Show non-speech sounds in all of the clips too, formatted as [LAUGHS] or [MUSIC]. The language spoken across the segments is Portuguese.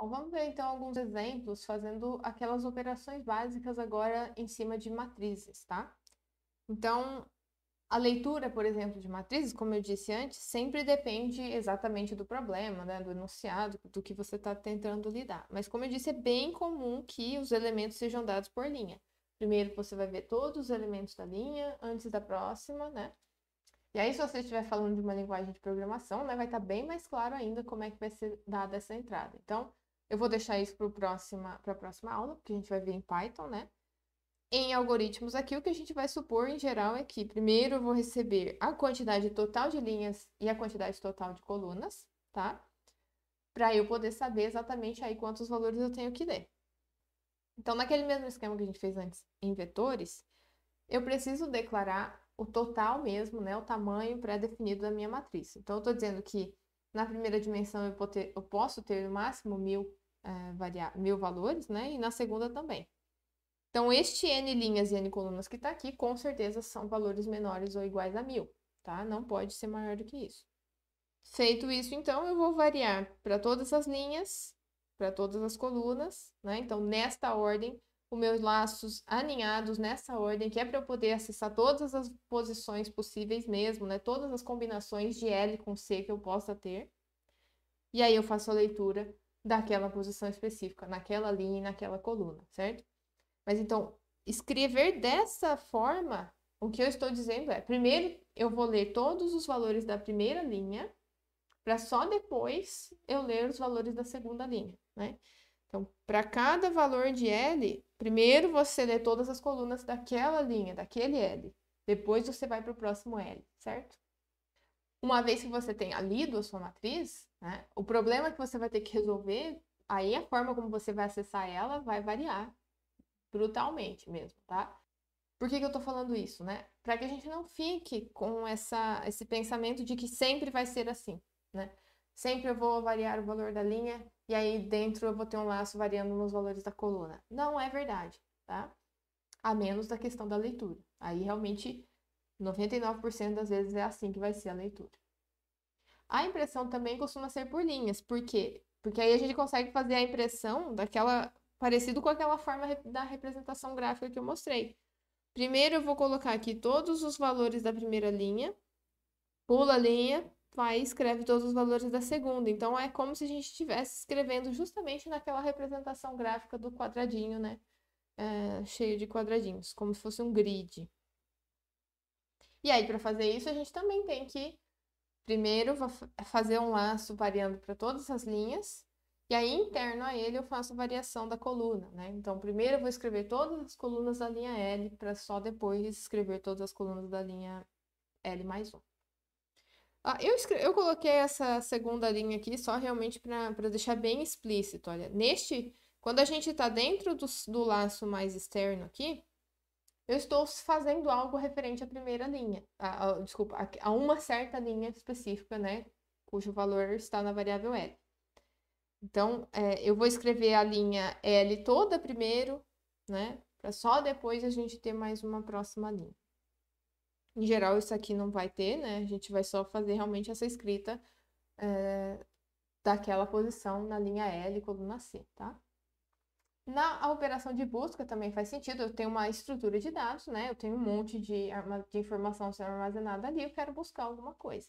Bom, vamos ver então alguns exemplos fazendo aquelas operações básicas agora em cima de matrizes, tá? Então, a leitura, por exemplo, de matrizes, como eu disse antes, sempre depende exatamente do problema, né? do enunciado, do que você está tentando lidar. Mas, como eu disse, é bem comum que os elementos sejam dados por linha. Primeiro você vai ver todos os elementos da linha antes da próxima, né? E aí, se você estiver falando de uma linguagem de programação, né, vai estar tá bem mais claro ainda como é que vai ser dada essa entrada. Então, eu vou deixar isso para próxima, a próxima aula, porque a gente vai ver em Python, né? Em algoritmos aqui, o que a gente vai supor em geral é que primeiro eu vou receber a quantidade total de linhas e a quantidade total de colunas, tá? Para eu poder saber exatamente aí quantos valores eu tenho que ler. Então, naquele mesmo esquema que a gente fez antes em vetores, eu preciso declarar o total mesmo, né? O tamanho pré-definido da minha matriz. Então, eu estou dizendo que na primeira dimensão eu, ter, eu posso ter no máximo mil é, mil valores, né? E na segunda também. Então, este N linhas e N colunas que está aqui, com certeza são valores menores ou iguais a mil, tá? Não pode ser maior do que isso. Feito isso, então, eu vou variar para todas as linhas, para todas as colunas, né? Então, nesta ordem, os meus laços alinhados nessa ordem, que é para eu poder acessar todas as posições possíveis mesmo, né? Todas as combinações de L com C que eu possa ter. E aí eu faço a leitura daquela posição específica, naquela linha e naquela coluna, certo? Mas então, escrever dessa forma, o que eu estou dizendo é: primeiro eu vou ler todos os valores da primeira linha, para só depois eu ler os valores da segunda linha, né? Então, para cada valor de L, primeiro você lê todas as colunas daquela linha, daquele L. Depois você vai para o próximo L, certo? uma vez que você tenha lido a sua matriz, né, o problema que você vai ter que resolver, aí a forma como você vai acessar ela vai variar brutalmente mesmo, tá? Por que, que eu tô falando isso, né? Para que a gente não fique com essa, esse pensamento de que sempre vai ser assim, né? Sempre eu vou variar o valor da linha e aí dentro eu vou ter um laço variando nos valores da coluna. Não é verdade, tá? A menos da questão da leitura. Aí realmente 99% das vezes é assim que vai ser a leitura. A impressão também costuma ser por linhas, por quê? Porque aí a gente consegue fazer a impressão daquela parecido com aquela forma da representação gráfica que eu mostrei. Primeiro eu vou colocar aqui todos os valores da primeira linha, pula a linha, vai e escreve todos os valores da segunda. Então é como se a gente estivesse escrevendo justamente naquela representação gráfica do quadradinho, né? É, cheio de quadradinhos, como se fosse um grid. E aí, para fazer isso, a gente também tem que, primeiro, fazer um laço variando para todas as linhas. E aí, interno a ele, eu faço variação da coluna, né? Então, primeiro eu vou escrever todas as colunas da linha L, para só depois escrever todas as colunas da linha L mais 1. Ah, eu, eu coloquei essa segunda linha aqui só realmente para deixar bem explícito, olha. Neste, quando a gente está dentro do, do laço mais externo aqui, eu estou fazendo algo referente à primeira linha, a, a, desculpa, a, a, uma certa linha específica, né, cujo valor está na variável L. Então, é, eu vou escrever a linha L toda primeiro, né, para só depois a gente ter mais uma próxima linha. Em geral, isso aqui não vai ter, né, a gente vai só fazer realmente essa escrita é, daquela posição na linha L, coluna C, tá? Na operação de busca também faz sentido, eu tenho uma estrutura de dados, né? Eu tenho um monte de, de informação sendo armazenada ali, eu quero buscar alguma coisa.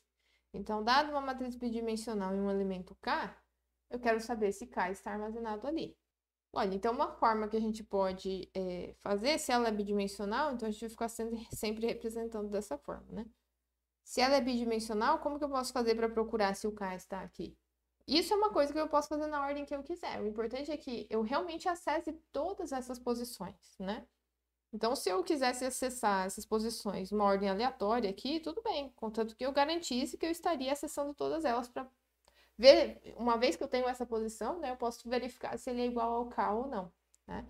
Então, dado uma matriz bidimensional e um elemento K, eu quero saber se K está armazenado ali. Olha, então uma forma que a gente pode é, fazer, se ela é bidimensional, então a gente vai ficar [LAUGHS] sempre representando dessa forma, né? Se ela é bidimensional, como que eu posso fazer para procurar se o K está aqui? Isso é uma coisa que eu posso fazer na ordem que eu quiser. O importante é que eu realmente acesse todas essas posições, né? Então, se eu quisesse acessar essas posições uma ordem aleatória aqui, tudo bem, contanto que eu garantisse que eu estaria acessando todas elas para ver, uma vez que eu tenho essa posição, né, eu posso verificar se ele é igual ao K ou não, né?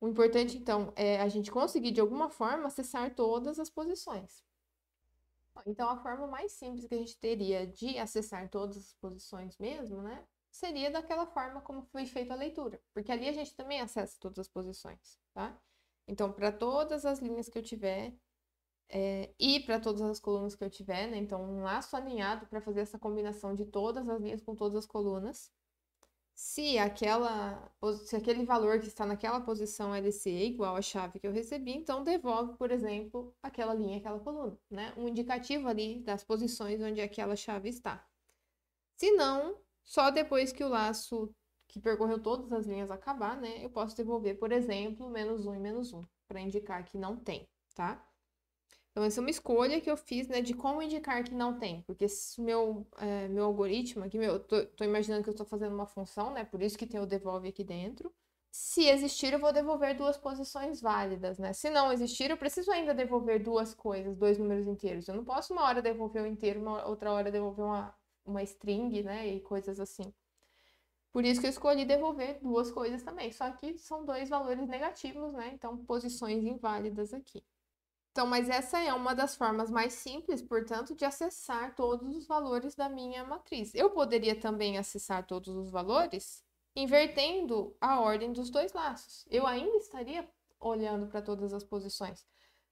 O importante, então, é a gente conseguir, de alguma forma, acessar todas as posições. Então, a forma mais simples que a gente teria de acessar todas as posições mesmo, né? Seria daquela forma como foi feita a leitura, porque ali a gente também acessa todas as posições, tá? Então, para todas as linhas que eu tiver é, e para todas as colunas que eu tiver, né? Então, um laço alinhado para fazer essa combinação de todas as linhas com todas as colunas se aquela se aquele valor que está naquela posição LC é igual à chave que eu recebi, então devolve, por exemplo, aquela linha, aquela coluna, né? Um indicativo ali das posições onde aquela chave está. Se não, só depois que o laço que percorreu todas as linhas acabar, né? Eu posso devolver, por exemplo, menos um e menos um, para indicar que não tem, tá? Então, essa é uma escolha que eu fiz, né, de como indicar que não tem, porque meu, é, meu algoritmo aqui, meu, eu tô, tô imaginando que eu estou fazendo uma função, né, por isso que tem o devolve aqui dentro. Se existir, eu vou devolver duas posições válidas, né? Se não existir, eu preciso ainda devolver duas coisas, dois números inteiros. Eu não posso uma hora devolver o um inteiro, uma outra hora devolver uma, uma string, né, e coisas assim. Por isso que eu escolhi devolver duas coisas também, só que são dois valores negativos, né? Então, posições inválidas aqui. Então, mas essa é uma das formas mais simples, portanto, de acessar todos os valores da minha matriz. Eu poderia também acessar todos os valores invertendo a ordem dos dois laços. Eu ainda estaria olhando para todas as posições,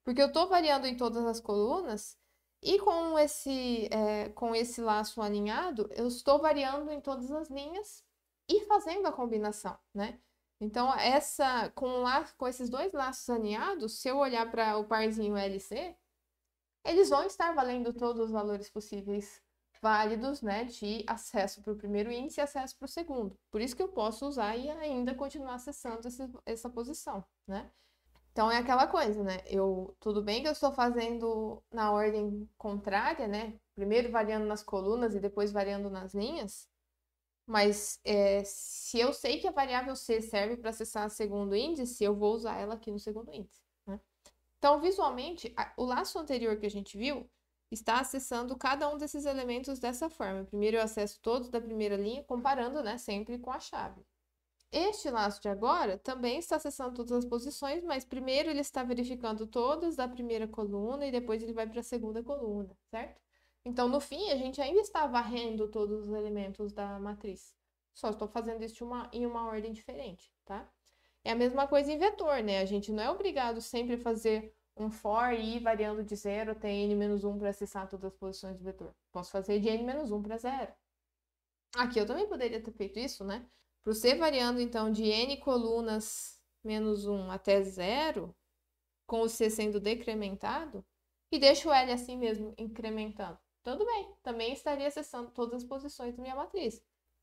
porque eu estou variando em todas as colunas e com esse, é, com esse laço alinhado, eu estou variando em todas as linhas e fazendo a combinação, né? Então, essa com, um com esses dois laços alinhados, se eu olhar para o parzinho LC, eles vão estar valendo todos os valores possíveis válidos, né, de acesso para o primeiro índice e acesso para o segundo. Por isso que eu posso usar e ainda continuar acessando esse, essa posição, né? Então é aquela coisa, né? Eu tudo bem que eu estou fazendo na ordem contrária, né? Primeiro variando nas colunas e depois variando nas linhas, mas é, se eu sei que a variável C serve para acessar o segundo índice, eu vou usar ela aqui no segundo índice. Né? Então, visualmente, a, o laço anterior que a gente viu está acessando cada um desses elementos dessa forma. Primeiro eu acesso todos da primeira linha, comparando né, sempre com a chave. Este laço de agora também está acessando todas as posições, mas primeiro ele está verificando todas da primeira coluna e depois ele vai para a segunda coluna, certo? Então, no fim, a gente ainda está varrendo todos os elementos da matriz. Só estou fazendo isso uma, em uma ordem diferente, tá? É a mesma coisa em vetor, né? A gente não é obrigado sempre a fazer um for i variando de zero até n-1 para acessar todas as posições do vetor. Posso fazer de n-1 para zero. Aqui eu também poderia ter feito isso, né? Para o C variando, então, de n colunas menos 1 até zero, com o C sendo decrementado, e deixo o L assim mesmo, incrementando. Tudo bem, também estaria acessando todas as posições da minha matriz.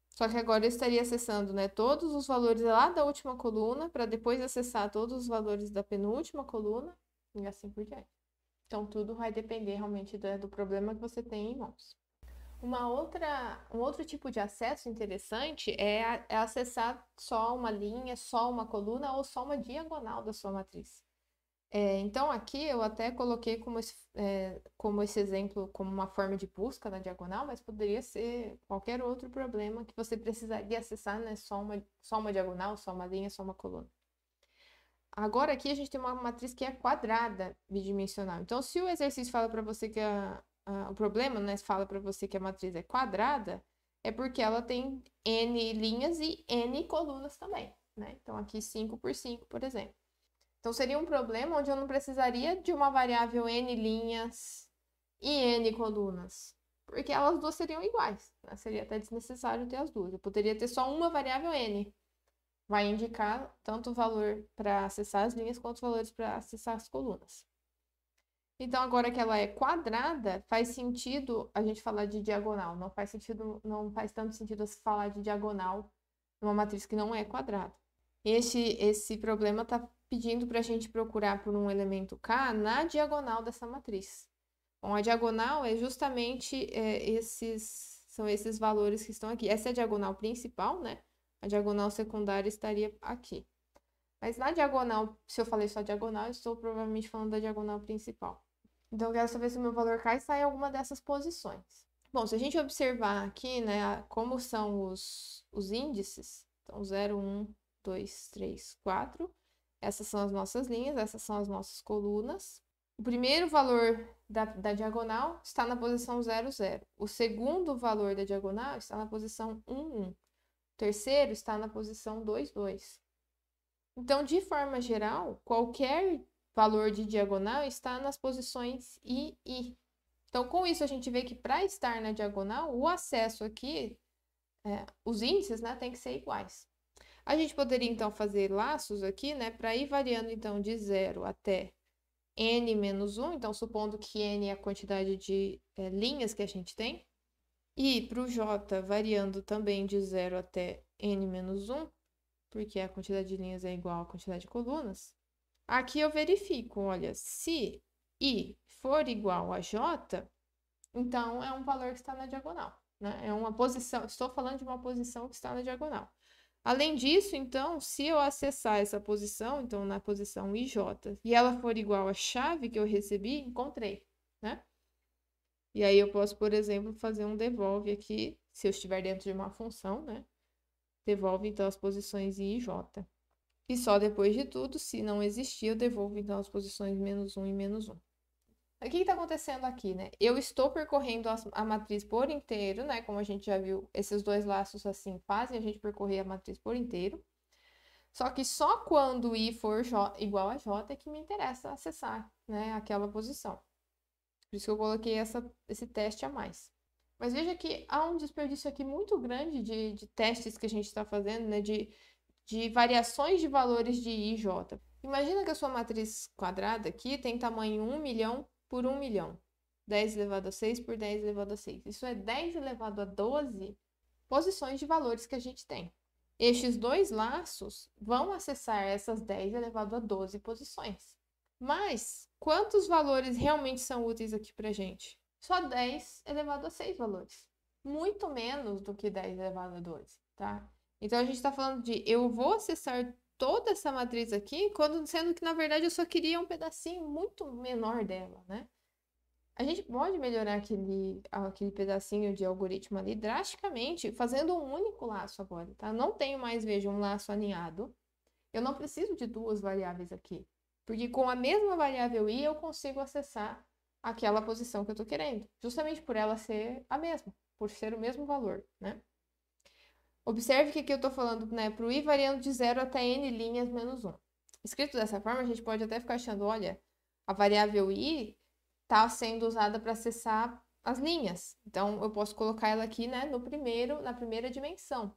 Só que agora eu estaria acessando né, todos os valores lá da última coluna, para depois acessar todos os valores da penúltima coluna, e assim por diante. Então, tudo vai depender realmente do, do problema que você tem em mãos. Uma outra, um outro tipo de acesso interessante é, é acessar só uma linha, só uma coluna ou só uma diagonal da sua matriz. É, então, aqui eu até coloquei como esse, é, como esse exemplo, como uma forma de busca na diagonal, mas poderia ser qualquer outro problema que você precisaria acessar, né? Só uma, só uma diagonal, só uma linha, só uma coluna. Agora aqui a gente tem uma matriz que é quadrada, bidimensional. Então, se o exercício fala para você que a, a, o problema, né, fala para você que a matriz é quadrada, é porque ela tem n linhas e n colunas também, né? Então, aqui 5 por 5, por exemplo. Então, seria um problema onde eu não precisaria de uma variável n linhas e n colunas, porque elas duas seriam iguais. Né? Seria até desnecessário ter as duas. Eu poderia ter só uma variável n. Vai indicar tanto o valor para acessar as linhas quanto os valores para acessar as colunas. Então, agora que ela é quadrada, faz sentido a gente falar de diagonal. Não faz sentido, não faz tanto sentido se falar de diagonal numa matriz que não é quadrada. Este, esse problema está pedindo para a gente procurar por um elemento K na diagonal dessa matriz. Bom, a diagonal é justamente é, esses, são esses valores que estão aqui. Essa é a diagonal principal, né? A diagonal secundária estaria aqui. Mas na diagonal, se eu falei só diagonal, eu estou provavelmente falando da diagonal principal. Então, eu quero saber se o meu valor K está em alguma dessas posições. Bom, se a gente observar aqui, né, como são os, os índices, então 0, 1, 2, 3, 4, essas são as nossas linhas, essas são as nossas colunas. O primeiro valor da, da diagonal está na posição 0, 0. O segundo valor da diagonal está na posição 1, 1. O terceiro está na posição 2, 2. Então, de forma geral, qualquer valor de diagonal está nas posições I I. Então, com isso, a gente vê que para estar na diagonal, o acesso aqui, é, os índices, né, tem que ser iguais. A gente poderia então fazer laços aqui, né, para ir variando então de zero até n menos 1, então supondo que n é a quantidade de é, linhas que a gente tem, e para o j variando também de zero até n menos 1, porque a quantidade de linhas é igual à quantidade de colunas, aqui eu verifico, olha, se i for igual a j, então é um valor que está na diagonal, né? É uma posição, estou falando de uma posição que está na diagonal. Além disso, então, se eu acessar essa posição, então na posição IJ, e ela for igual à chave que eu recebi, encontrei, né? E aí eu posso, por exemplo, fazer um devolve aqui, se eu estiver dentro de uma função, né? Devolve então as posições I e J. E só depois de tudo, se não existir, eu devolvo então as posições menos 1 e menos 1. O que está acontecendo aqui, né? Eu estou percorrendo a, a, matriz por inteiro, né? Como a gente já viu, esses dois laços assim fazem a gente percorrer a matriz por inteiro. Só que só quando i for j, igual a j é que me interessa acessar, né? Aquela posição. Por isso que eu coloquei essa, esse teste a mais. Mas veja que há um desperdício aqui muito grande de, de testes que a gente está fazendo, né? De, de variações de valores de i e j. Imagina que a sua matriz quadrada aqui tem tamanho 1 milhão por 1 milhão. 10 elevado a 6 por 10 elevado a 6. Isso é 10 elevado a 12 posições de valores que a gente tem. Estes dois laços vão acessar essas 10 elevado a 12 posições. Mas quantos valores realmente são úteis aqui para a gente? Só 10 elevado a 6 valores. Muito menos do que 10 elevado a 12, tá? Então a gente está falando de eu vou acessar toda essa matriz aqui, quando sendo que na verdade eu só queria um pedacinho muito menor dela, né? A gente pode melhorar aquele, aquele pedacinho de algoritmo ali drasticamente, fazendo um único laço agora, tá? Não tenho mais, veja, um laço alinhado. Eu não preciso de duas variáveis aqui, porque com a mesma variável i eu consigo acessar aquela posição que eu estou querendo, justamente por ela ser a mesma, por ser o mesmo valor, né? Observe que aqui eu estou falando né, para o i variando de 0 até n linhas menos 1. Escrito dessa forma, a gente pode até ficar achando, olha, a variável i está sendo usada para acessar as linhas. Então, eu posso colocar ela aqui né, no primeiro, na primeira dimensão.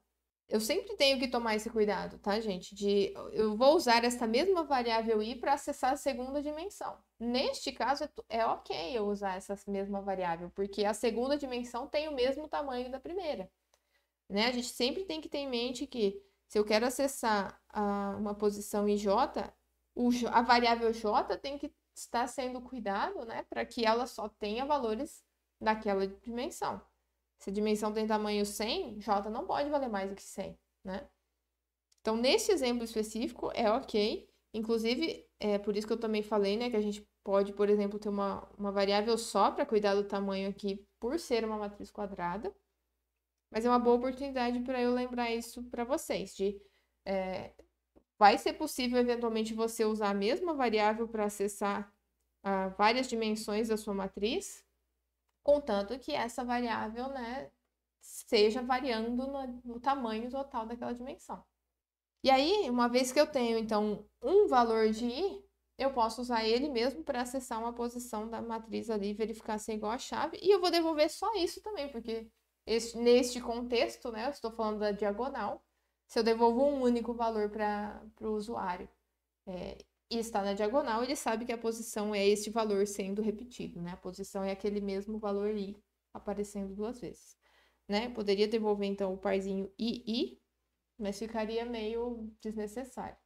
Eu sempre tenho que tomar esse cuidado, tá, gente? De eu vou usar esta mesma variável i para acessar a segunda dimensão. Neste caso, é, é ok eu usar essa mesma variável, porque a segunda dimensão tem o mesmo tamanho da primeira. Né? A gente sempre tem que ter em mente que se eu quero acessar a, uma posição em J, o, a variável J tem que estar sendo cuidado né, para que ela só tenha valores daquela dimensão. Se a dimensão tem tamanho 100, J não pode valer mais do que 100, né? Então, nesse exemplo específico, é ok. Inclusive, é por isso que eu também falei, né, que a gente pode, por exemplo, ter uma, uma variável só para cuidar do tamanho aqui, por ser uma matriz quadrada. Mas é uma boa oportunidade para eu lembrar isso para vocês, de é, vai ser possível eventualmente você usar a mesma variável para acessar várias dimensões da sua matriz, contanto que essa variável né, seja variando no, no tamanho total daquela dimensão. E aí, uma vez que eu tenho então um valor de i, eu posso usar ele mesmo para acessar uma posição da matriz ali, verificar se é igual à chave, e eu vou devolver só isso também, porque este, neste contexto, né, eu estou falando da diagonal, se eu devolvo um único valor para o usuário é, e está na diagonal, ele sabe que a posição é este valor sendo repetido, né? A posição é aquele mesmo valor i aparecendo duas vezes, né? Poderia devolver, então, o parzinho i, i, mas ficaria meio desnecessário.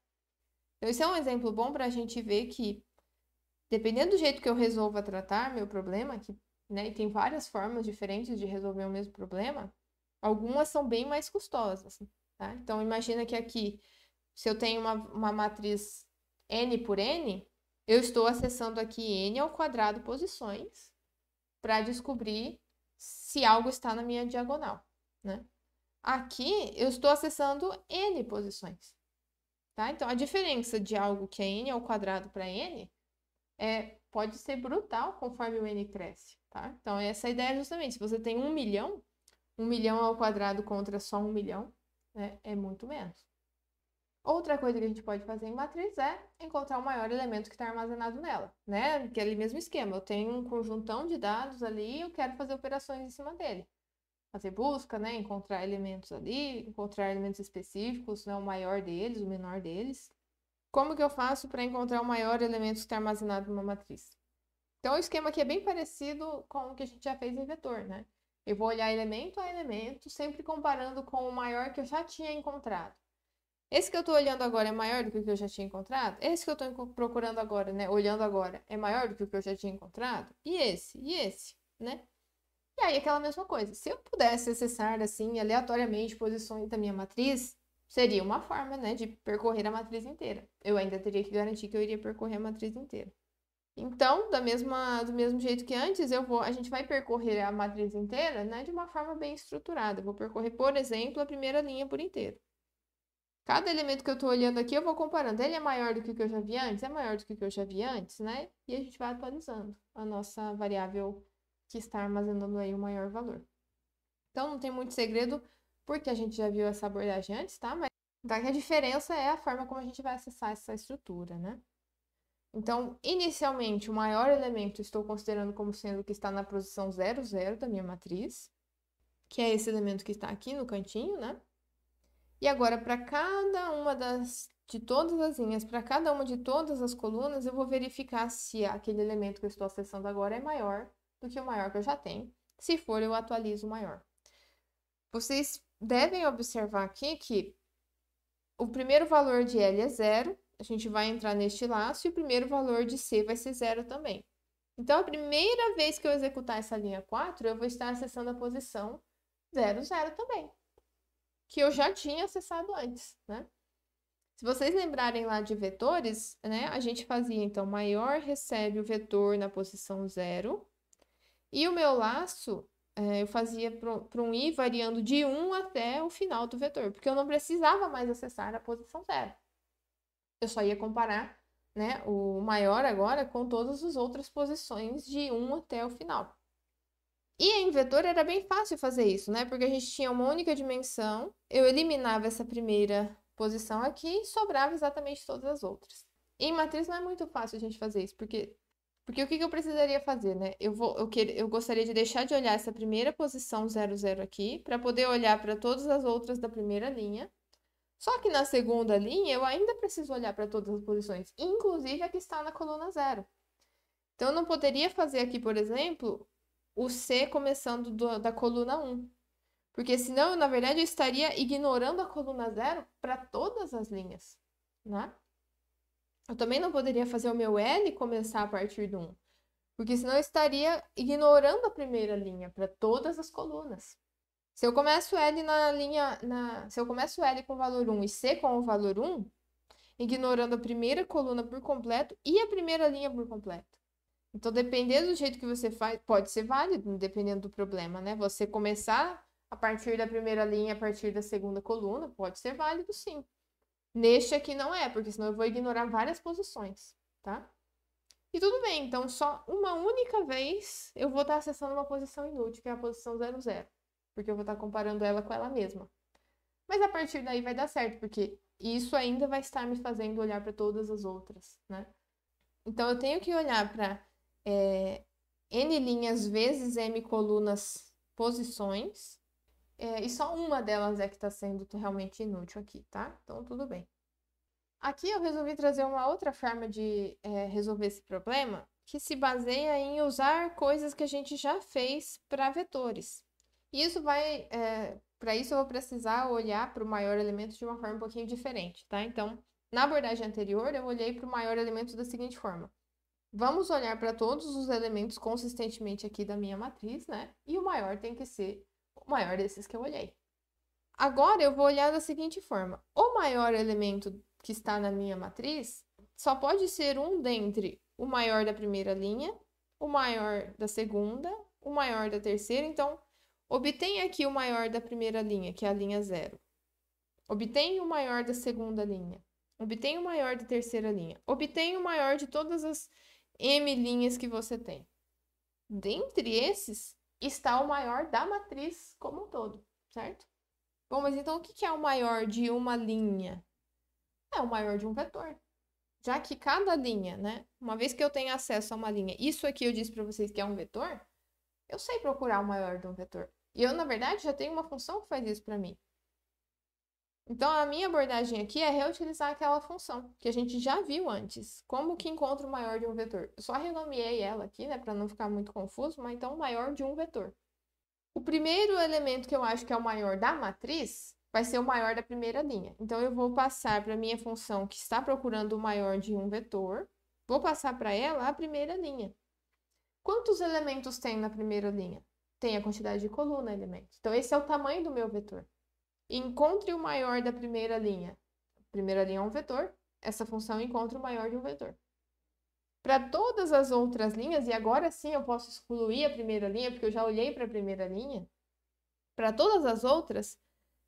Então, esse é um exemplo bom para a gente ver que, dependendo do jeito que eu resolva tratar meu problema, que né, e tem várias formas diferentes de resolver o mesmo problema, algumas são bem mais custosas, tá? Então, imagina que aqui, se eu tenho uma, uma matriz n por n, eu estou acessando aqui n ao quadrado posições para descobrir se algo está na minha diagonal, né? Aqui, eu estou acessando n posições, tá? Então, a diferença de algo que é n ao quadrado para n é pode ser brutal conforme o n cresce, tá? Então, essa é ideia justamente, se você tem um milhão, um milhão ao quadrado contra só um milhão, né, é muito menos. Outra coisa que a gente pode fazer em matriz é encontrar o maior elemento que está armazenado nela, né? Que é ali mesmo esquema, eu tenho um conjuntão de dados ali e eu quero fazer operações em cima dele. Fazer busca, né? Encontrar elementos ali, encontrar elementos específicos, né? O maior deles, o menor deles. Como que eu faço para encontrar o maior elemento que está armazenado numa matriz? Então, o esquema aqui é bem parecido com o que a gente já fez em vetor, né? Eu vou olhar elemento a elemento, sempre comparando com o maior que eu já tinha encontrado. Esse que eu estou olhando agora é maior do que o que eu já tinha encontrado? Esse que eu estou procurando agora, né? Olhando agora, é maior do que o que eu já tinha encontrado? E esse? E esse? Né? E aí, aquela mesma coisa. Se eu pudesse acessar, assim, aleatoriamente, posições da minha matriz, Seria uma forma, né, de percorrer a matriz inteira. Eu ainda teria que garantir que eu iria percorrer a matriz inteira. Então, da mesma, do mesmo jeito que antes, eu vou, a gente vai percorrer a matriz inteira né, de uma forma bem estruturada. Eu vou percorrer, por exemplo, a primeira linha por inteiro. Cada elemento que eu estou olhando aqui, eu vou comparando. Ele é maior do que o que eu já vi antes? É maior do que o que eu já vi antes, né? E a gente vai atualizando a nossa variável que está armazenando aí o maior valor. Então, não tem muito segredo porque a gente já viu essa abordagem antes, tá? Mas a diferença é a forma como a gente vai acessar essa estrutura, né? Então, inicialmente, o maior elemento estou considerando como sendo o que está na posição 00 da minha matriz, que é esse elemento que está aqui no cantinho, né? E agora, para cada uma das de todas as linhas, para cada uma de todas as colunas, eu vou verificar se aquele elemento que eu estou acessando agora é maior do que o maior que eu já tenho. Se for, eu atualizo o maior. Vocês devem observar aqui que o primeiro valor de L é zero, a gente vai entrar neste laço, e o primeiro valor de C vai ser zero também. Então, a primeira vez que eu executar essa linha 4, eu vou estar acessando a posição 0 também, que eu já tinha acessado antes, né? Se vocês lembrarem lá de vetores, né, a gente fazia, então, maior recebe o vetor na posição 0, e o meu laço é, eu fazia para um i variando de 1 até o final do vetor, porque eu não precisava mais acessar a posição zero. Eu só ia comparar né, o maior agora com todas as outras posições de 1 até o final. E em vetor era bem fácil fazer isso, né? Porque a gente tinha uma única dimensão, eu eliminava essa primeira posição aqui e sobrava exatamente todas as outras. Em matriz não é muito fácil a gente fazer isso, porque porque o que, que eu precisaria fazer, né? Eu, vou, eu, que eu gostaria de deixar de olhar essa primeira posição 00 aqui, para poder olhar para todas as outras da primeira linha. Só que na segunda linha, eu ainda preciso olhar para todas as posições, inclusive a que está na coluna zero. Então, eu não poderia fazer aqui, por exemplo, o C começando do, da coluna 1. Porque senão, na verdade, eu estaria ignorando a coluna zero para todas as linhas, né? Eu também não poderia fazer o meu L começar a partir do 1, porque senão eu estaria ignorando a primeira linha para todas as colunas. Se eu começo L na linha. Na... Se eu começo L com o valor 1 e C com o valor 1, ignorando a primeira coluna por completo e a primeira linha por completo. Então, dependendo do jeito que você faz, pode ser válido, dependendo do problema, né? Você começar a partir da primeira linha, a partir da segunda coluna, pode ser válido sim. Neste aqui não é, porque senão eu vou ignorar várias posições, tá? E tudo bem, então só uma única vez eu vou estar acessando uma posição inútil, que é a posição 00, porque eu vou estar comparando ela com ela mesma. Mas a partir daí vai dar certo, porque isso ainda vai estar me fazendo olhar para todas as outras, né? Então eu tenho que olhar para é, eh, n linhas vezes m colunas posições é, e só uma delas é que está sendo realmente inútil aqui, tá? Então, tudo bem. Aqui eu resolvi trazer uma outra forma de é, resolver esse problema, que se baseia em usar coisas que a gente já fez para vetores. E isso vai, é, para isso eu vou precisar olhar para o maior elemento de uma forma um pouquinho diferente, tá? Então, na abordagem anterior, eu olhei para o maior elemento da seguinte forma. Vamos olhar para todos os elementos consistentemente aqui da minha matriz, né? E o maior tem que ser maior desses que eu olhei. Agora eu vou olhar da seguinte forma: o maior elemento que está na minha matriz só pode ser um dentre o maior da primeira linha, o maior da segunda, o maior da terceira. Então, obtém aqui o maior da primeira linha, que é a linha zero. Obtém o maior da segunda linha. Obtém o maior da terceira linha. Obtém o maior de todas as M linhas que você tem. Dentre esses, está o maior da matriz como um todo, certo? Bom, mas então o que é o maior de uma linha? É o maior de um vetor. Já que cada linha, né? Uma vez que eu tenho acesso a uma linha, isso aqui eu disse para vocês que é um vetor, eu sei procurar o maior de um vetor. E eu, na verdade, já tenho uma função que faz isso para mim. Então, a minha abordagem aqui é reutilizar aquela função que a gente já viu antes. Como que encontro o maior de um vetor? Eu só renomeei ela aqui, né, para não ficar muito confuso, mas então maior de um vetor. O primeiro elemento que eu acho que é o maior da matriz vai ser o maior da primeira linha. Então, eu vou passar para a minha função que está procurando o maior de um vetor, vou passar para ela a primeira linha. Quantos elementos tem na primeira linha? Tem a quantidade de coluna elementos. Então, esse é o tamanho do meu vetor. Encontre o maior da primeira linha. A primeira linha é um vetor, essa função encontra o maior de um vetor. Para todas as outras linhas, e agora sim eu posso excluir a primeira linha, porque eu já olhei para a primeira linha. Para todas as outras,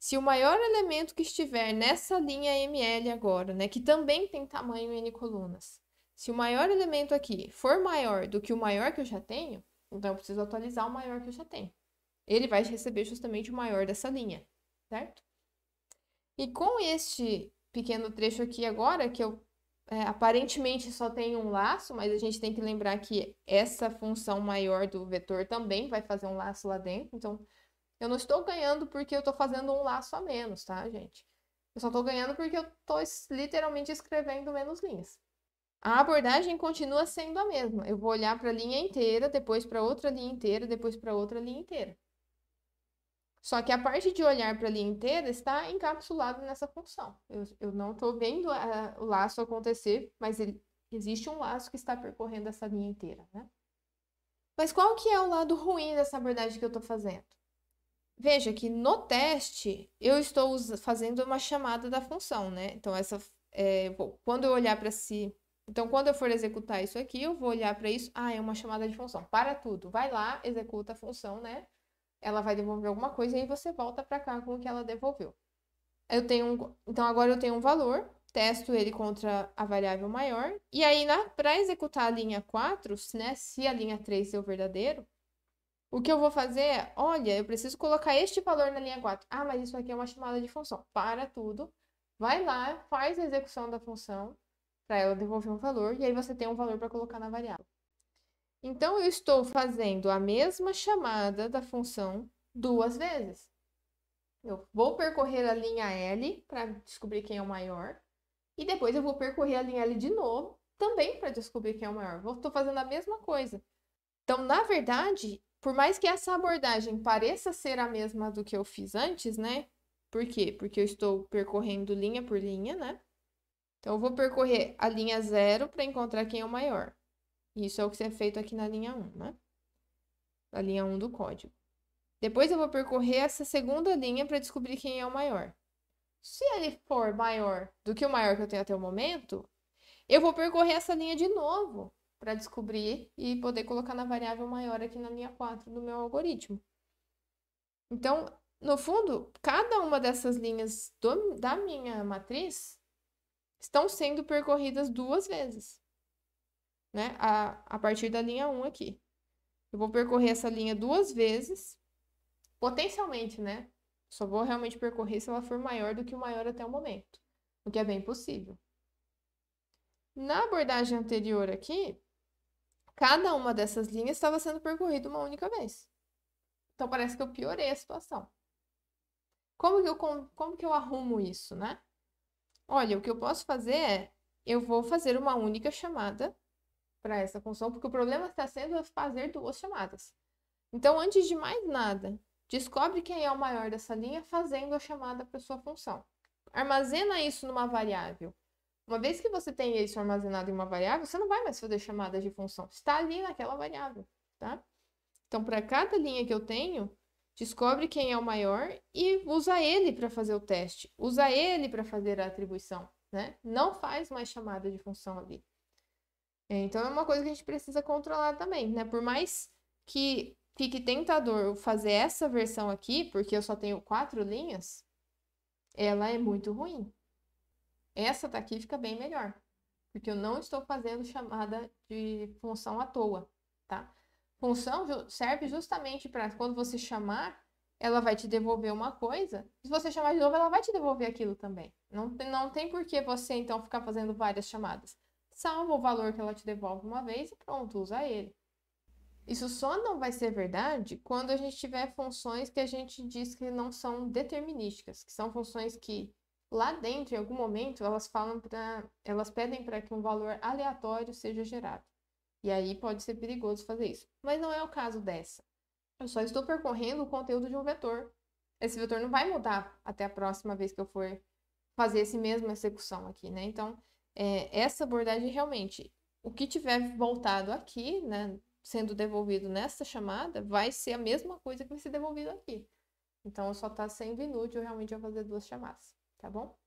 se o maior elemento que estiver nessa linha ML agora, né, que também tem tamanho N colunas, se o maior elemento aqui for maior do que o maior que eu já tenho, então eu preciso atualizar o maior que eu já tenho. Ele vai receber justamente o maior dessa linha certo? E com este pequeno trecho aqui agora, que eu é, aparentemente só tem um laço, mas a gente tem que lembrar que essa função maior do vetor também vai fazer um laço lá dentro. Então, eu não estou ganhando porque eu estou fazendo um laço a menos, tá, gente? Eu só estou ganhando porque eu estou literalmente escrevendo menos linhas. A abordagem continua sendo a mesma. Eu vou olhar para a linha inteira, depois para outra linha inteira, depois para outra linha inteira. Só que a parte de olhar para a linha inteira está encapsulada nessa função. Eu, eu não estou vendo a, eh, o laço acontecer, mas ele, existe um laço que está percorrendo essa linha inteira, né? Mas qual que é o lado ruim dessa abordagem que eu estou fazendo? Veja que no teste eu estou fazendo uma chamada da função, né? Então, essa, é, quando eu olhar para si. Então, quando eu for executar isso aqui, eu vou olhar para isso. Ah, é uma chamada de função. Para tudo. Vai lá, executa a função, né? ela vai devolver alguma coisa e aí você volta para cá com o que ela devolveu. Eu tenho um, então agora eu tenho um valor, testo ele contra a variável maior e aí para executar a linha 4, né, se a linha 3 é o verdadeiro, o que eu vou fazer é, olha, eu preciso colocar este valor na linha 4. Ah, mas isso aqui é uma chamada de função. Para tudo, vai lá, faz a execução da função para ela devolver um valor e aí você tem um valor para colocar na variável. Então, eu estou fazendo a mesma chamada da função duas vezes. Eu vou percorrer a linha L para descobrir quem é o maior. E depois eu vou percorrer a linha L de novo, também para descobrir quem é o maior. Estou fazendo a mesma coisa. Então, na verdade, por mais que essa abordagem pareça ser a mesma do que eu fiz antes, né? Por quê? Porque eu estou percorrendo linha por linha, né? Então, eu vou percorrer a linha zero para encontrar quem é o maior. Isso é o que é feito aqui na linha 1, né? Na linha 1 do código. Depois eu vou percorrer essa segunda linha para descobrir quem é o maior. Se ele for maior do que o maior que eu tenho até o momento, eu vou percorrer essa linha de novo para descobrir e poder colocar na variável maior aqui na linha 4 do meu algoritmo. Então, no fundo, cada uma dessas linhas do, da minha matriz estão sendo percorridas duas vezes né? A, a partir da linha 1 aqui. Eu vou percorrer essa linha duas vezes, potencialmente, né? Só vou realmente percorrer se ela for maior do que o maior até o momento, o que é bem possível. Na abordagem anterior aqui, cada uma dessas linhas estava sendo percorrida uma única vez. Então parece que eu piorei a situação. Como que eu, como que eu arrumo isso, né? Olha, o que eu posso fazer é, eu vou fazer uma única chamada para essa função, porque o problema está sendo fazer duas chamadas. Então, antes de mais nada, descobre quem é o maior dessa linha fazendo a chamada para sua função. Armazena isso numa variável. Uma vez que você tem isso armazenado em uma variável, você não vai mais fazer chamadas de função. Está ali naquela variável, tá? Então, para cada linha que eu tenho, descobre quem é o maior e usa ele para fazer o teste. Usa ele para fazer a atribuição, né? Não faz mais chamada de função ali. É, então é uma coisa que a gente precisa controlar também, né? Por mais que fique tentador fazer essa versão aqui, porque eu só tenho quatro linhas, ela é muito ruim. Essa daqui fica bem melhor, porque eu não estou fazendo chamada de função à toa, tá? Função serve justamente para quando você chamar, ela vai te devolver uma coisa, se você chamar de novo, ela vai te devolver aquilo também. Não, não tem por que você, então, ficar fazendo várias chamadas salva o valor que ela te devolve uma vez e pronto, usa ele. Isso só não vai ser verdade quando a gente tiver funções que a gente diz que não são determinísticas, que são funções que lá dentro, em algum momento, elas falam para, elas pedem para que um valor aleatório seja gerado. E aí pode ser perigoso fazer isso. Mas não é o caso dessa. Eu só estou percorrendo o conteúdo de um vetor. Esse vetor não vai mudar até a próxima vez que eu for fazer essa mesma execução aqui, né? Então, é, essa abordagem realmente, o que tiver voltado aqui, né, sendo devolvido nessa chamada, vai ser a mesma coisa que vai ser devolvido aqui. Então, só está sendo inútil realmente eu fazer duas chamadas, tá bom?